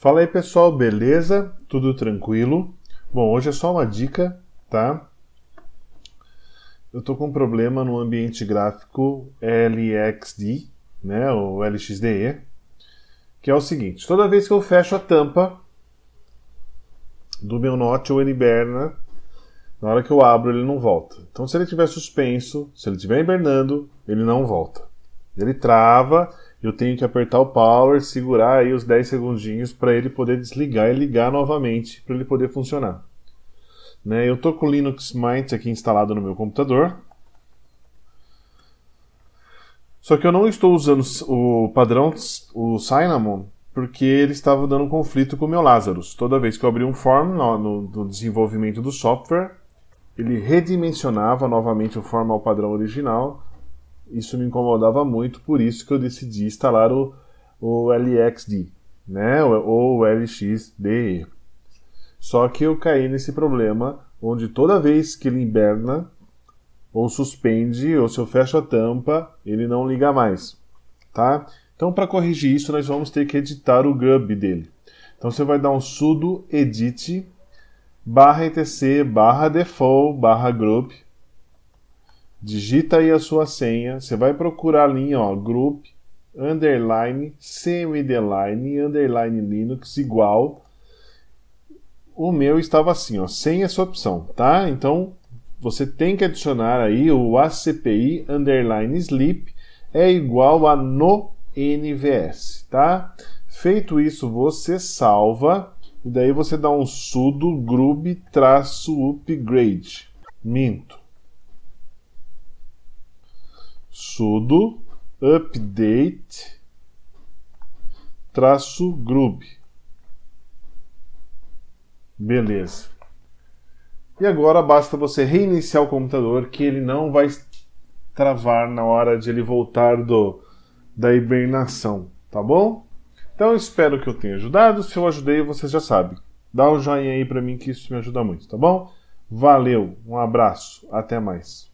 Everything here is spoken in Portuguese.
Fala aí pessoal, beleza? Tudo tranquilo? Bom, hoje é só uma dica, tá? Eu tô com um problema no ambiente gráfico LXD, né, O LXDE, que é o seguinte: toda vez que eu fecho a tampa do meu Note ou NBerner, né, na hora que eu abro ele não volta. Então, se ele estiver suspenso, se ele estiver hibernando, ele não volta. Ele trava eu tenho que apertar o power, segurar aí os 10 segundinhos para ele poder desligar e ligar novamente para ele poder funcionar. Né? Eu estou com o Linux Mint aqui instalado no meu computador. Só que eu não estou usando o padrão, o Cinnamon, porque ele estava dando um conflito com o meu Lazarus. Toda vez que eu abri um form no, no, no desenvolvimento do software, ele redimensionava novamente o form ao padrão original isso me incomodava muito, por isso que eu decidi instalar o, o LXD, né? Ou o LXDE. Só que eu caí nesse problema onde toda vez que ele inverna ou suspende, ou se eu fecho a tampa, ele não liga mais, tá? Então, para corrigir isso, nós vamos ter que editar o GUB dele. Então, você vai dar um sudo edit barra etc barra default barra group digita aí a sua senha, você vai procurar ali, ó, group, underline, cmdline, underline linux, igual. O meu estava assim, ó, sem essa opção, tá? Então, você tem que adicionar aí o ACPI underline sleep é igual a no NVS, tá? Feito isso, você salva e daí você dá um sudo grub-upgrade. Minto. sudo update traço group. Beleza. E agora basta você reiniciar o computador que ele não vai travar na hora de ele voltar do da hibernação, tá bom? Então espero que eu tenha ajudado. Se eu ajudei, vocês já sabem. Dá um joinha aí para mim que isso me ajuda muito, tá bom? Valeu, um abraço, até mais.